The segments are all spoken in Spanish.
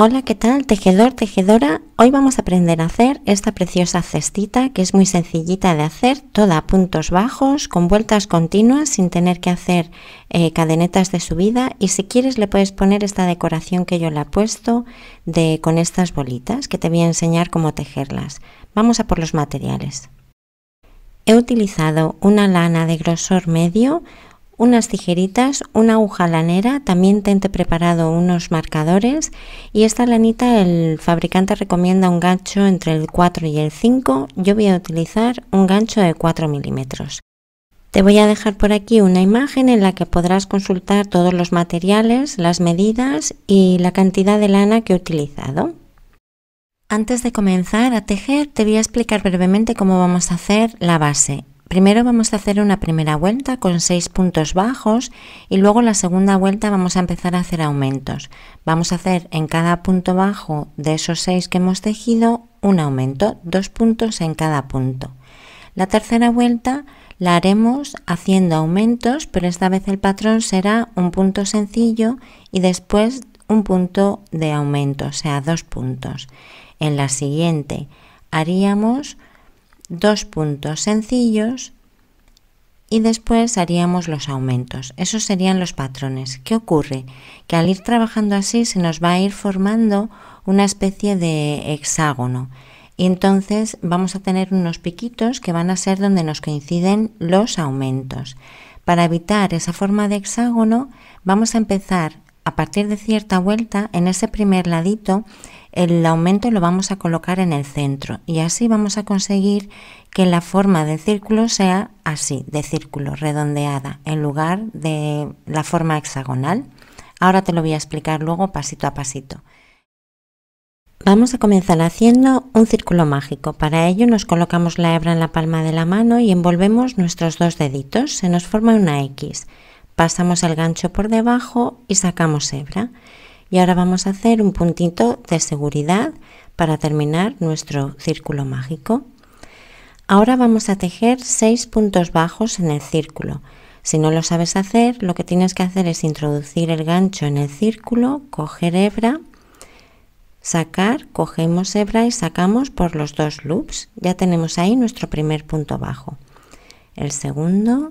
Hola, ¿qué tal? Tejedor, tejedora. Hoy vamos a aprender a hacer esta preciosa cestita que es muy sencillita de hacer, toda a puntos bajos, con vueltas continuas, sin tener que hacer eh, cadenetas de subida. Y si quieres le puedes poner esta decoración que yo le he puesto de, con estas bolitas, que te voy a enseñar cómo tejerlas. Vamos a por los materiales. He utilizado una lana de grosor medio, unas tijeritas, una aguja lanera, también he preparado unos marcadores y esta lanita el fabricante recomienda un gancho entre el 4 y el 5, yo voy a utilizar un gancho de 4 milímetros. Te voy a dejar por aquí una imagen en la que podrás consultar todos los materiales, las medidas y la cantidad de lana que he utilizado. Antes de comenzar a tejer te voy a explicar brevemente cómo vamos a hacer la base. Primero vamos a hacer una primera vuelta con seis puntos bajos y luego la segunda vuelta vamos a empezar a hacer aumentos. Vamos a hacer en cada punto bajo de esos seis que hemos tejido un aumento, dos puntos en cada punto. La tercera vuelta la haremos haciendo aumentos, pero esta vez el patrón será un punto sencillo y después un punto de aumento, o sea, dos puntos. En la siguiente haríamos dos puntos sencillos y después haríamos los aumentos. Esos serían los patrones. ¿Qué ocurre? Que al ir trabajando así se nos va a ir formando una especie de hexágono. Y entonces vamos a tener unos piquitos que van a ser donde nos coinciden los aumentos. Para evitar esa forma de hexágono vamos a empezar a partir de cierta vuelta, en ese primer ladito, el aumento lo vamos a colocar en el centro y así vamos a conseguir que la forma del círculo sea así, de círculo, redondeada, en lugar de la forma hexagonal. Ahora te lo voy a explicar luego pasito a pasito. Vamos a comenzar haciendo un círculo mágico. Para ello nos colocamos la hebra en la palma de la mano y envolvemos nuestros dos deditos. Se nos forma una X pasamos el gancho por debajo y sacamos hebra. Y ahora vamos a hacer un puntito de seguridad para terminar nuestro círculo mágico. Ahora vamos a tejer 6 puntos bajos en el círculo. Si no lo sabes hacer, lo que tienes que hacer es introducir el gancho en el círculo, coger hebra, sacar, cogemos hebra y sacamos por los dos loops. Ya tenemos ahí nuestro primer punto bajo. El segundo,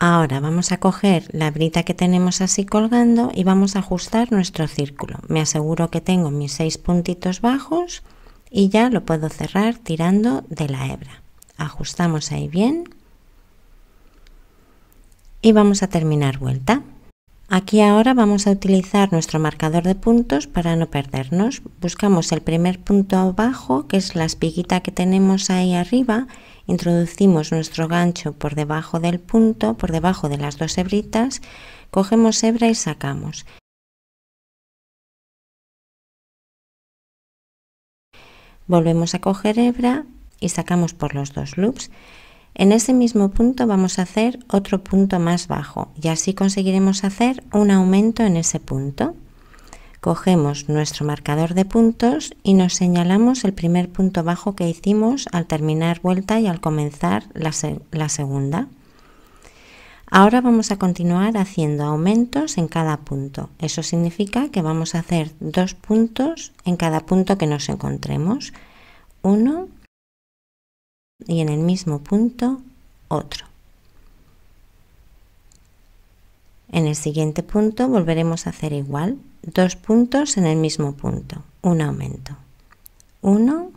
Ahora vamos a coger la brita que tenemos así colgando y vamos a ajustar nuestro círculo. Me aseguro que tengo mis seis puntitos bajos y ya lo puedo cerrar tirando de la hebra. Ajustamos ahí bien y vamos a terminar vuelta. Aquí ahora vamos a utilizar nuestro marcador de puntos para no perdernos. Buscamos el primer punto bajo, que es la espiguita que tenemos ahí arriba, introducimos nuestro gancho por debajo del punto, por debajo de las dos hebritas, cogemos hebra y sacamos. Volvemos a coger hebra y sacamos por los dos loops. En ese mismo punto vamos a hacer otro punto más bajo y así conseguiremos hacer un aumento en ese punto. Cogemos nuestro marcador de puntos y nos señalamos el primer punto bajo que hicimos al terminar vuelta y al comenzar la, segunda. Ahora vamos a continuar haciendo aumentos en cada punto. Eso significa que vamos a hacer dos puntos en cada punto que nos encontremos. Uno y en el mismo punto otro. En el siguiente punto volveremos a hacer igual, dos puntos en el mismo punto, un aumento. uno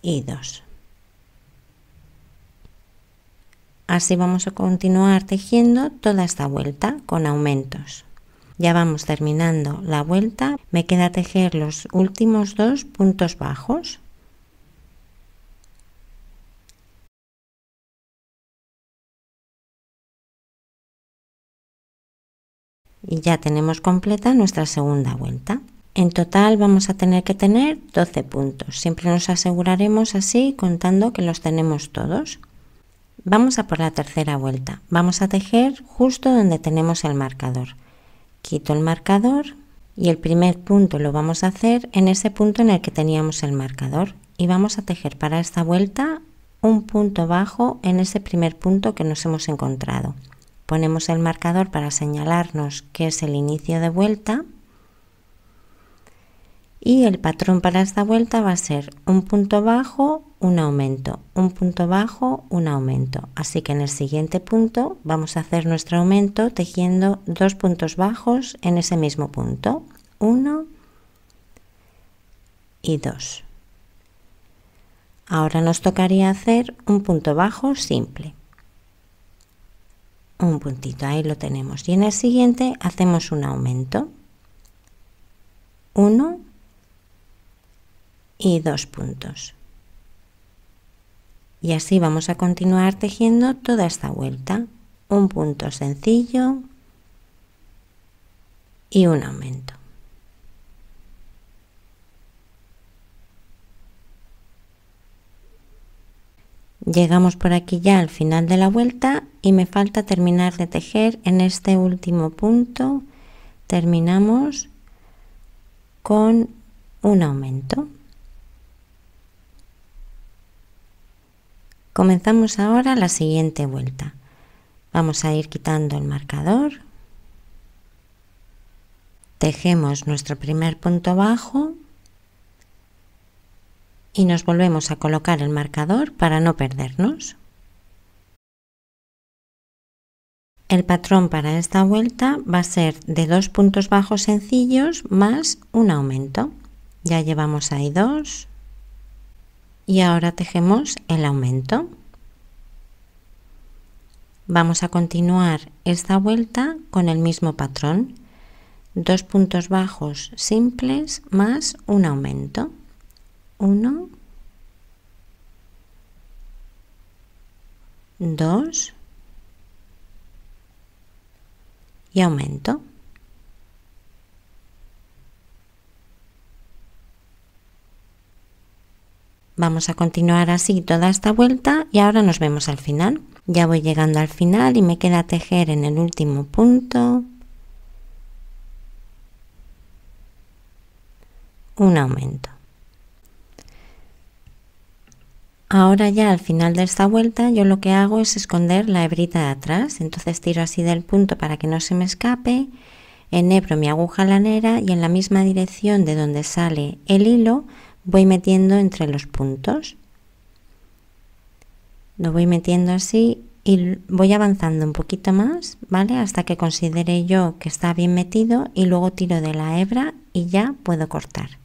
y dos Así vamos a continuar tejiendo toda esta vuelta con aumentos. Ya vamos terminando la vuelta, me queda tejer los últimos dos puntos bajos y ya tenemos completa nuestra segunda vuelta. En total vamos a tener que tener 12 puntos. Siempre nos aseguraremos así contando que los tenemos todos. Vamos a por la tercera vuelta. Vamos a tejer justo donde tenemos el marcador. Quito el marcador y el primer punto lo vamos a hacer en ese punto en el que teníamos el marcador. Y vamos a tejer para esta vuelta un punto bajo en ese primer punto que nos hemos encontrado. Ponemos el marcador para señalarnos que es el inicio de vuelta y el patrón para esta vuelta va a ser un punto bajo, un aumento, un punto bajo, un aumento. Así que en el siguiente punto vamos a hacer nuestro aumento tejiendo dos puntos bajos en ese mismo punto, 1 y 2. Ahora nos tocaría hacer un punto bajo simple un puntito, ahí lo tenemos. Y en el siguiente hacemos un aumento. uno y dos puntos. Y así vamos a continuar tejiendo toda esta vuelta. Un punto sencillo y un aumento. Llegamos por aquí ya al final de la vuelta y me falta terminar de tejer en este último punto. Terminamos con un aumento. Comenzamos ahora la siguiente vuelta. Vamos a ir quitando el marcador. Tejemos nuestro primer punto bajo y nos volvemos a colocar el marcador para no perdernos. El patrón para esta vuelta va a ser de dos puntos bajos sencillos más un aumento. Ya llevamos ahí dos y ahora tejemos el aumento. Vamos a continuar esta vuelta con el mismo patrón. Dos puntos bajos simples más un aumento. 1, 2 y aumento. Vamos a continuar así toda esta vuelta y ahora nos vemos al final. Ya voy llegando al final y me queda tejer en el último punto. Un aumento. Ahora ya al final de esta vuelta yo lo que hago es esconder la hebrita de atrás, entonces tiro así del punto para que no se me escape, enhebro mi aguja lanera y en la misma dirección de donde sale el hilo voy metiendo entre los puntos. Lo voy metiendo así y voy avanzando un poquito más, ¿vale? Hasta que considere yo que está bien metido y luego tiro de la hebra y ya puedo cortar.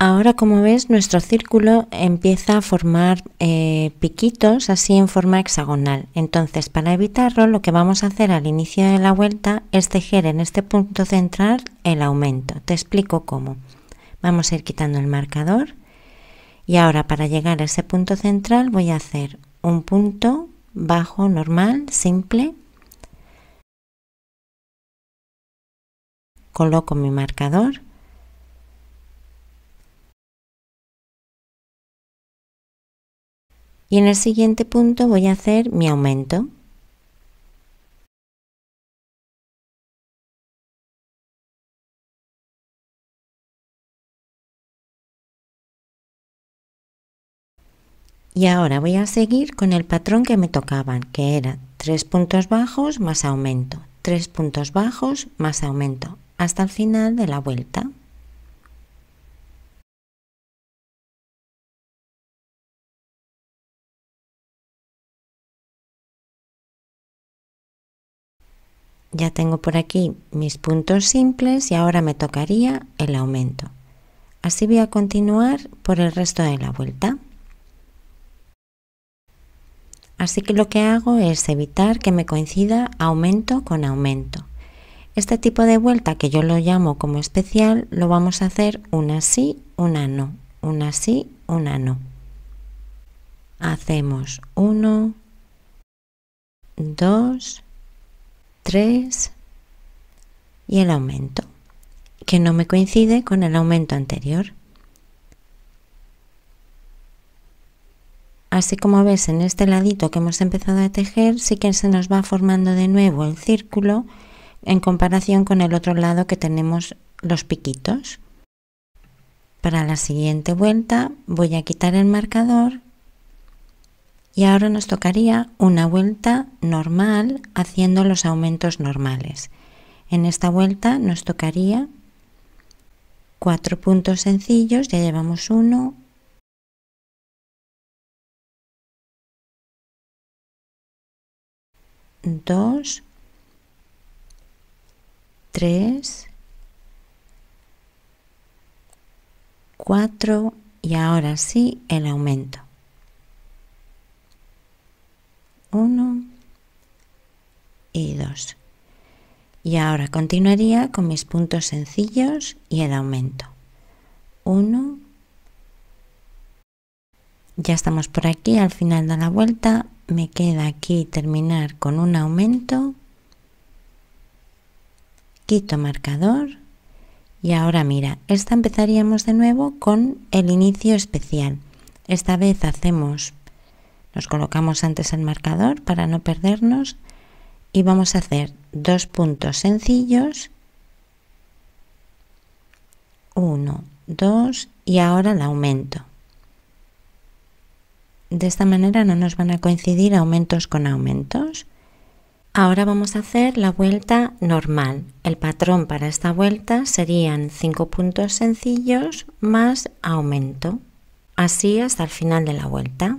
Ahora, como ves, nuestro círculo empieza a formar eh, piquitos así en forma hexagonal. Entonces, para evitarlo, lo que vamos a hacer al inicio de la vuelta es tejer en este punto central el aumento. Te explico cómo. Vamos a ir quitando el marcador y ahora para llegar a ese punto central voy a hacer un punto bajo, normal, simple. Coloco mi marcador y en el siguiente punto voy a hacer mi aumento. Y ahora voy a seguir con el patrón que me tocaban, que era tres puntos bajos más aumento, tres puntos bajos más aumento, hasta el final de la vuelta. Ya tengo por aquí mis puntos simples y ahora me tocaría el aumento. Así voy a continuar por el resto de la vuelta. Así que lo que hago es evitar que me coincida aumento con aumento. Este tipo de vuelta que yo lo llamo como especial lo vamos a hacer una sí, una no, una sí, una no. Hacemos uno, dos. 3 y el aumento, que no me coincide con el aumento anterior. Así como ves en este ladito que hemos empezado a tejer, sí que se nos va formando de nuevo el círculo en comparación con el otro lado que tenemos los piquitos. Para la siguiente vuelta voy a quitar el marcador y ahora nos tocaría una vuelta normal haciendo los aumentos normales. En esta vuelta nos tocaría cuatro puntos sencillos, ya llevamos uno, dos, tres, cuatro y ahora sí el aumento. 1 y 2. Y ahora continuaría con mis puntos sencillos y el aumento. 1. Ya estamos por aquí al final de la vuelta. Me queda aquí terminar con un aumento. Quito marcador. Y ahora mira, esta empezaríamos de nuevo con el inicio especial. Esta vez hacemos nos colocamos antes el marcador para no perdernos y vamos a hacer dos puntos sencillos. Uno, dos y ahora el aumento. De esta manera no nos van a coincidir aumentos con aumentos. Ahora vamos a hacer la vuelta normal. El patrón para esta vuelta serían cinco puntos sencillos más aumento. Así hasta el final de la vuelta.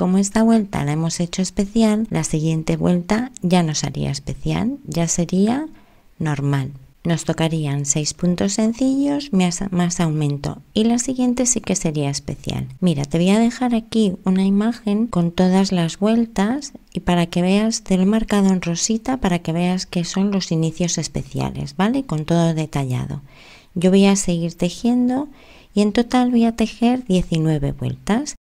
Como esta vuelta la hemos hecho especial, la siguiente vuelta ya no sería especial, ya sería normal. Nos tocarían 6 puntos sencillos más aumento y la siguiente sí que sería especial. Mira, te voy a dejar aquí una imagen con todas las vueltas y para que veas, te lo he marcado en rosita para que veas que son los inicios especiales, ¿vale? Con todo detallado. Yo voy a seguir tejiendo y en total voy a tejer 19 vueltas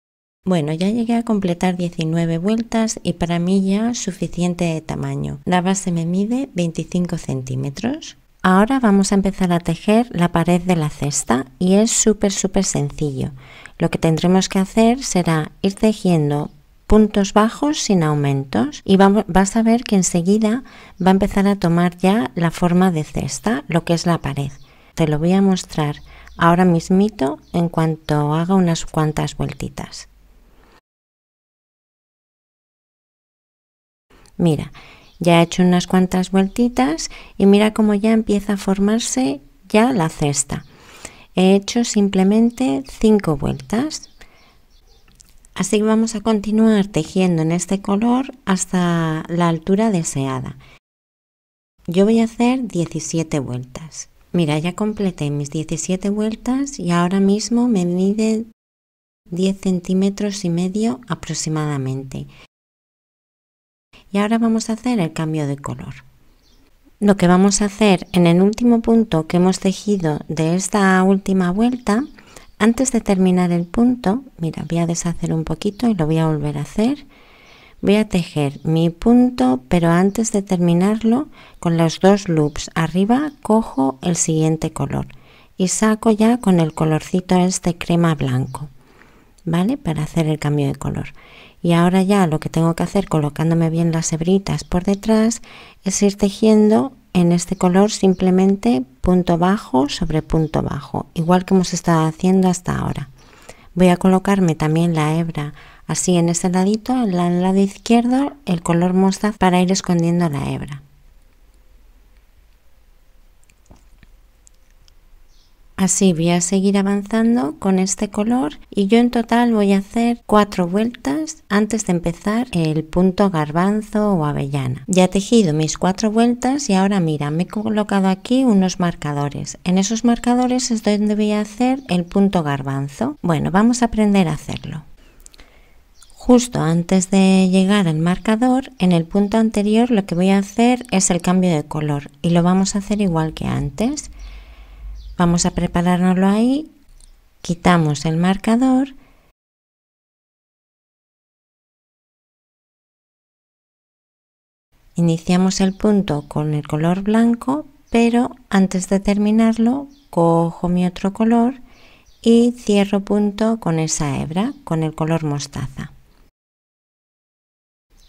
bueno, ya llegué a completar 19 vueltas y para mí ya suficiente de tamaño. La base me mide 25 centímetros. Ahora vamos a empezar a tejer la pared de la cesta y es súper súper sencillo. Lo que tendremos que hacer será ir tejiendo puntos bajos sin aumentos y vas a ver que enseguida va a empezar a tomar ya la forma de cesta, lo que es la pared. Te lo voy a mostrar ahora mismito en cuanto haga unas cuantas vueltitas. Mira, ya he hecho unas cuantas vueltitas y mira cómo ya empieza a formarse ya la cesta. He hecho simplemente 5 vueltas. Así que vamos a continuar tejiendo en este color hasta la altura deseada. Yo voy a hacer 17 vueltas. Mira, ya completé mis 17 vueltas y ahora mismo me mide 10 centímetros y medio aproximadamente. Y ahora vamos a hacer el cambio de color. Lo que vamos a hacer en el último punto que hemos tejido de esta última vuelta, antes de terminar el punto, mira, voy a deshacer un poquito y lo voy a volver a hacer. Voy a tejer mi punto, pero antes de terminarlo, con los dos loops arriba, cojo el siguiente color y saco ya con el colorcito este crema blanco, ¿vale? Para hacer el cambio de color. Y ahora ya lo que tengo que hacer colocándome bien las hebritas por detrás es ir tejiendo en este color simplemente punto bajo sobre punto bajo, igual que hemos estado haciendo hasta ahora. Voy a colocarme también la hebra así en este ladito, en el lado izquierdo, el color mostaza para ir escondiendo la hebra. Así voy a seguir avanzando con este color y yo en total voy a hacer cuatro vueltas antes de empezar el punto garbanzo o avellana. Ya he tejido mis cuatro vueltas y ahora mira, me he colocado aquí unos marcadores. En esos marcadores es donde voy a hacer el punto garbanzo. Bueno, vamos a aprender a hacerlo. Justo antes de llegar al marcador, en el punto anterior lo que voy a hacer es el cambio de color y lo vamos a hacer igual que antes. Vamos a preparárnoslo ahí, quitamos el marcador Iniciamos el punto con el color blanco, pero antes de terminarlo cojo mi otro color y cierro punto con esa hebra, con el color mostaza.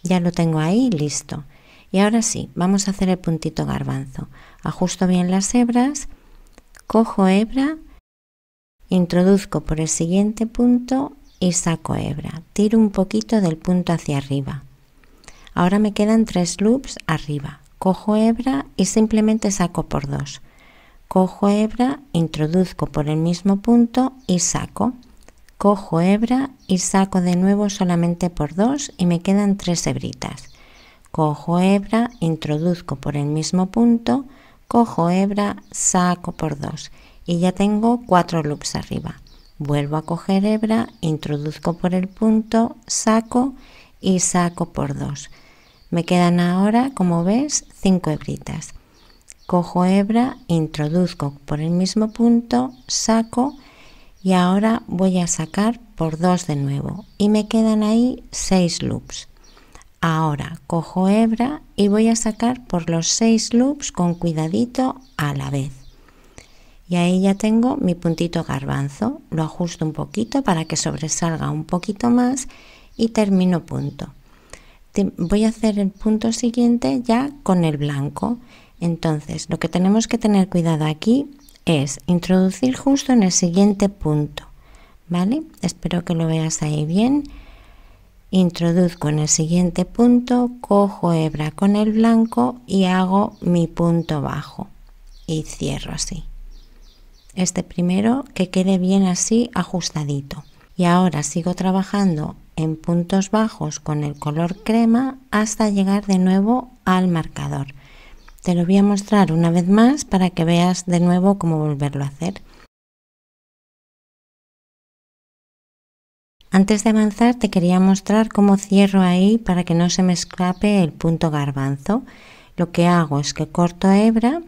Ya lo tengo ahí listo. Y ahora sí, vamos a hacer el puntito garbanzo. Ajusto bien las hebras cojo hebra, introduzco por el siguiente punto y saco hebra. Tiro un poquito del punto hacia arriba. Ahora me quedan tres loops arriba. Cojo hebra y simplemente saco por dos. Cojo hebra, introduzco por el mismo punto y saco. Cojo hebra y saco de nuevo solamente por dos y me quedan tres hebritas. Cojo hebra, introduzco por el mismo punto, cojo hebra, saco por dos y ya tengo cuatro loops arriba. Vuelvo a coger hebra, introduzco por el punto, saco y saco por dos. Me quedan ahora, como ves, cinco hebritas. Cojo hebra, introduzco por el mismo punto, saco y ahora voy a sacar por dos de nuevo y me quedan ahí seis loops. Ahora cojo hebra y voy a sacar por los seis loops con cuidadito a la vez. Y ahí ya tengo mi puntito garbanzo, lo ajusto un poquito para que sobresalga un poquito más y termino punto. voy a hacer el punto siguiente ya con el blanco. Entonces lo que tenemos que tener cuidado aquí es introducir justo en el siguiente punto. ¿Vale? Espero que lo veas ahí bien. Introduzco en el siguiente punto, cojo hebra con el blanco y hago mi punto bajo y cierro así. Este primero que quede bien así ajustadito. Y ahora sigo trabajando en puntos bajos con el color crema hasta llegar de nuevo al marcador. Te lo voy a mostrar una vez más para que veas de nuevo cómo volverlo a hacer. Antes de avanzar te quería mostrar cómo cierro ahí para que no se me escape el punto garbanzo. Lo que hago es que corto hebra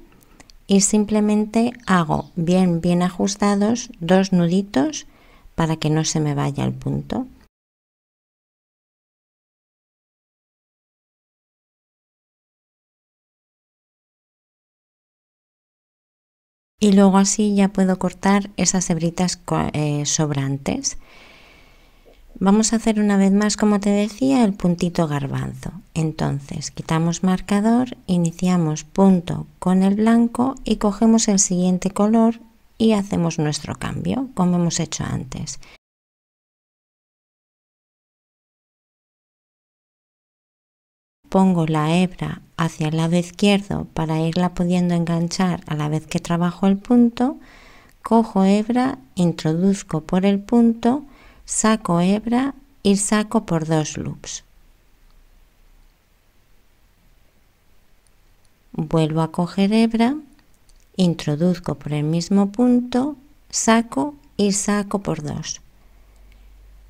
y simplemente hago bien bien ajustados dos nuditos para que no se me vaya el punto. Y luego así ya puedo cortar esas hebritas eh, sobrantes. Vamos a hacer una vez más, como te decía, el puntito garbanzo. Entonces, quitamos marcador, iniciamos punto con el blanco y cogemos el siguiente color y hacemos nuestro cambio, como hemos hecho antes. Pongo la hebra hacia el lado izquierdo para irla pudiendo enganchar a la vez que trabajo el punto. Cojo hebra, introduzco por el punto saco hebra y saco por dos loops. Vuelvo a coger hebra, introduzco por el mismo punto, saco y saco por dos.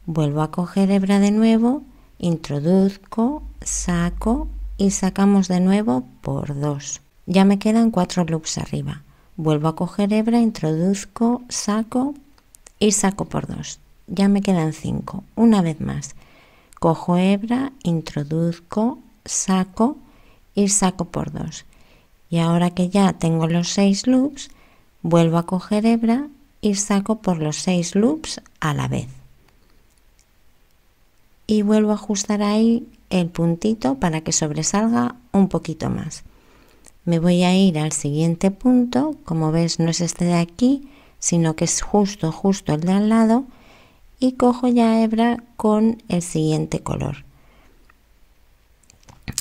Vuelvo a coger hebra de nuevo, introduzco, saco y sacamos de nuevo por dos. Ya me quedan cuatro loops arriba. Vuelvo a coger hebra, introduzco, saco y saco por dos ya me quedan cinco Una vez más, cojo hebra, introduzco, saco y saco por dos Y ahora que ya tengo los seis loops, vuelvo a coger hebra y saco por los seis loops a la vez. Y vuelvo a ajustar ahí el puntito para que sobresalga un poquito más. Me voy a ir al siguiente punto, como ves no es este de aquí, sino que es justo, justo el de al lado, y cojo ya hebra con el siguiente color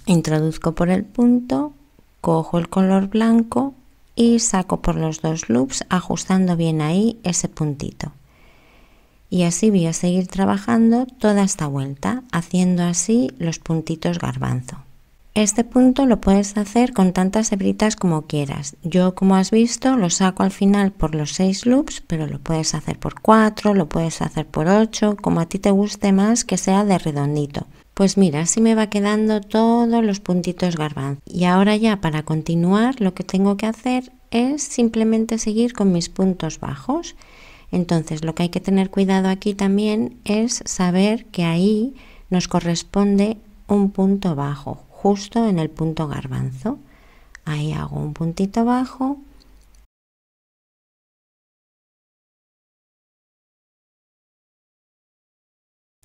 introduzco por el punto cojo el color blanco y saco por los dos loops ajustando bien ahí ese puntito y así voy a seguir trabajando toda esta vuelta haciendo así los puntitos garbanzo este punto lo puedes hacer con tantas hebritas como quieras. Yo, como has visto, lo saco al final por los 6 loops, pero lo puedes hacer por 4, lo puedes hacer por 8, como a ti te guste más que sea de redondito. Pues mira, así me va quedando todos los puntitos garbanzos Y ahora ya para continuar lo que tengo que hacer es simplemente seguir con mis puntos bajos. Entonces lo que hay que tener cuidado aquí también es saber que ahí nos corresponde un punto bajo, justo en el punto garbanzo. Ahí hago un puntito bajo.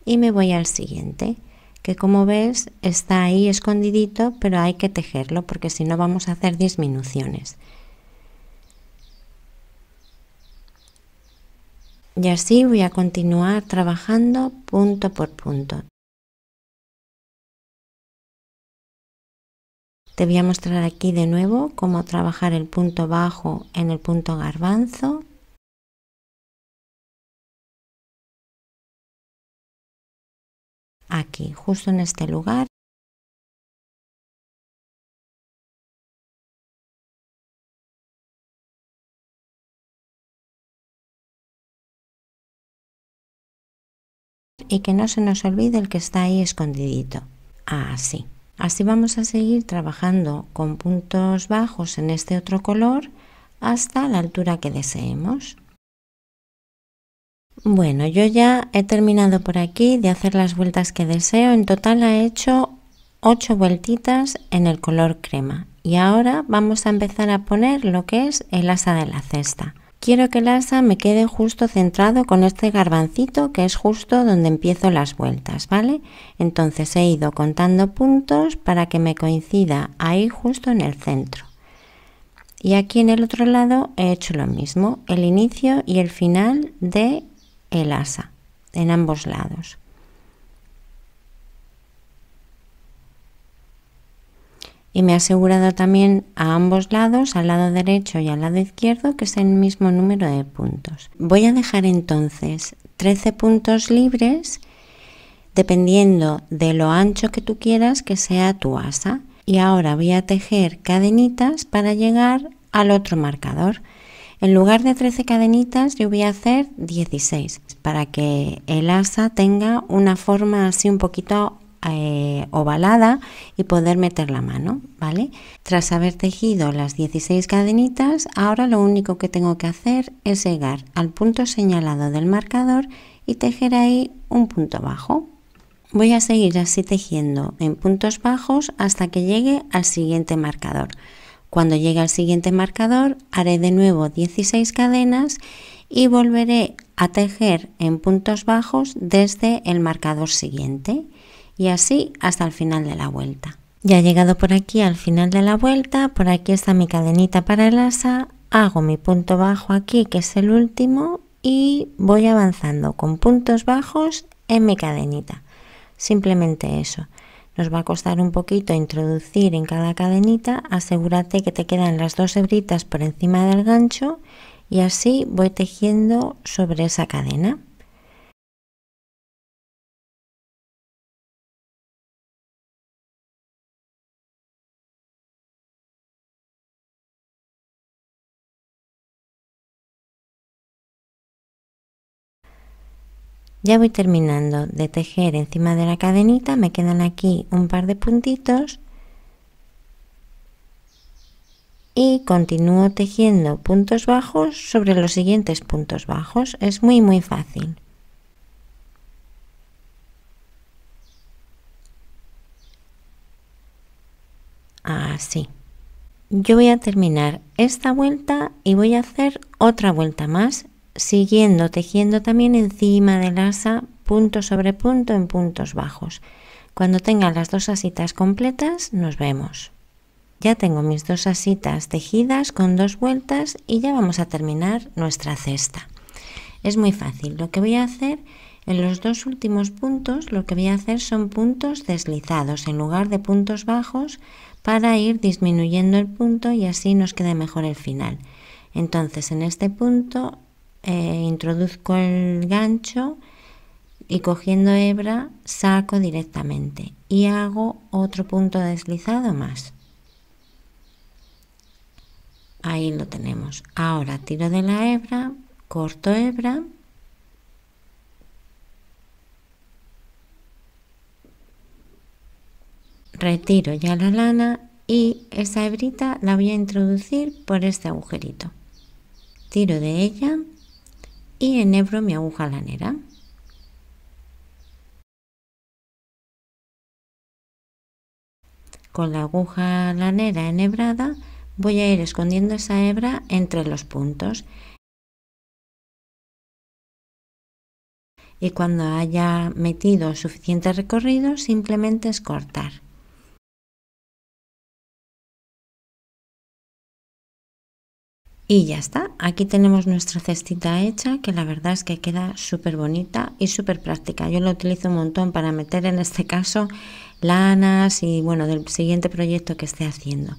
Y me voy al siguiente, que como ves está ahí escondidito, pero hay que tejerlo porque si no vamos a hacer disminuciones. Y así voy a continuar trabajando punto por punto. Te voy a mostrar aquí de nuevo cómo trabajar el punto bajo en el punto garbanzo. Aquí, justo en este lugar. y que no se nos olvide el que está ahí escondidito. Así. Así vamos a seguir trabajando con puntos bajos en este otro color hasta la altura que deseemos. Bueno, yo ya he terminado por aquí de hacer las vueltas que deseo. En total he hecho 8 vueltitas en el color crema. Y ahora vamos a empezar a poner lo que es el asa de la cesta. Quiero que el asa me quede justo centrado con este garbancito que es justo donde empiezo las vueltas, ¿vale? Entonces he ido contando puntos para que me coincida ahí justo en el centro. Y aquí en el otro lado he hecho lo mismo, el inicio y el final de el asa en ambos lados. y me ha asegurado también a ambos lados, al lado derecho y al lado izquierdo, que es el mismo número de puntos. Voy a dejar entonces 13 puntos libres dependiendo de lo ancho que tú quieras que sea tu asa. Y ahora voy a tejer cadenitas para llegar al otro marcador. En lugar de 13 cadenitas yo voy a hacer 16 para que el asa tenga una forma así un poquito eh, ovalada y poder meter la mano, ¿vale? Tras haber tejido las 16 cadenitas, ahora lo único que tengo que hacer es llegar al punto señalado del marcador y tejer ahí un punto bajo. Voy a seguir así tejiendo en puntos bajos hasta que llegue al siguiente marcador. Cuando llegue al siguiente marcador haré de nuevo 16 cadenas y volveré a tejer en puntos bajos desde el marcador siguiente y así hasta el final de la vuelta. Ya he llegado por aquí al final de la vuelta, por aquí está mi cadenita para el asa, hago mi punto bajo aquí que es el último y voy avanzando con puntos bajos en mi cadenita. Simplemente eso. Nos va a costar un poquito introducir en cada cadenita, asegúrate que te quedan las dos hebritas por encima del gancho y así voy tejiendo sobre esa cadena. Ya voy terminando de tejer encima de la cadenita, me quedan aquí un par de puntitos y continúo tejiendo puntos bajos sobre los siguientes puntos bajos. Es muy muy fácil. Así. Yo voy a terminar esta vuelta y voy a hacer otra vuelta más siguiendo tejiendo también encima del asa punto sobre punto en puntos bajos. Cuando tenga las dos asitas completas nos vemos. Ya tengo mis dos asitas tejidas con dos vueltas y ya vamos a terminar nuestra cesta. Es muy fácil, lo que voy a hacer en los dos últimos puntos lo que voy a hacer son puntos deslizados en lugar de puntos bajos para ir disminuyendo el punto y así nos quede mejor el final. Entonces en este punto eh, introduzco el gancho y cogiendo hebra saco directamente y hago otro punto deslizado más. Ahí lo tenemos. Ahora tiro de la hebra, corto hebra. Retiro ya la lana y esa hebrita la voy a introducir por este agujerito. Tiro de ella y enhebro mi aguja lanera. Con la aguja lanera enhebrada voy a ir escondiendo esa hebra entre los puntos. Y cuando haya metido suficiente recorrido simplemente es cortar. Y ya está, aquí tenemos nuestra cestita hecha que la verdad es que queda súper bonita y súper práctica. Yo la utilizo un montón para meter en este caso lanas y bueno, del siguiente proyecto que esté haciendo.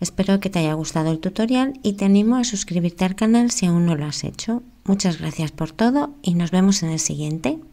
Espero que te haya gustado el tutorial y te animo a suscribirte al canal si aún no lo has hecho. Muchas gracias por todo y nos vemos en el siguiente.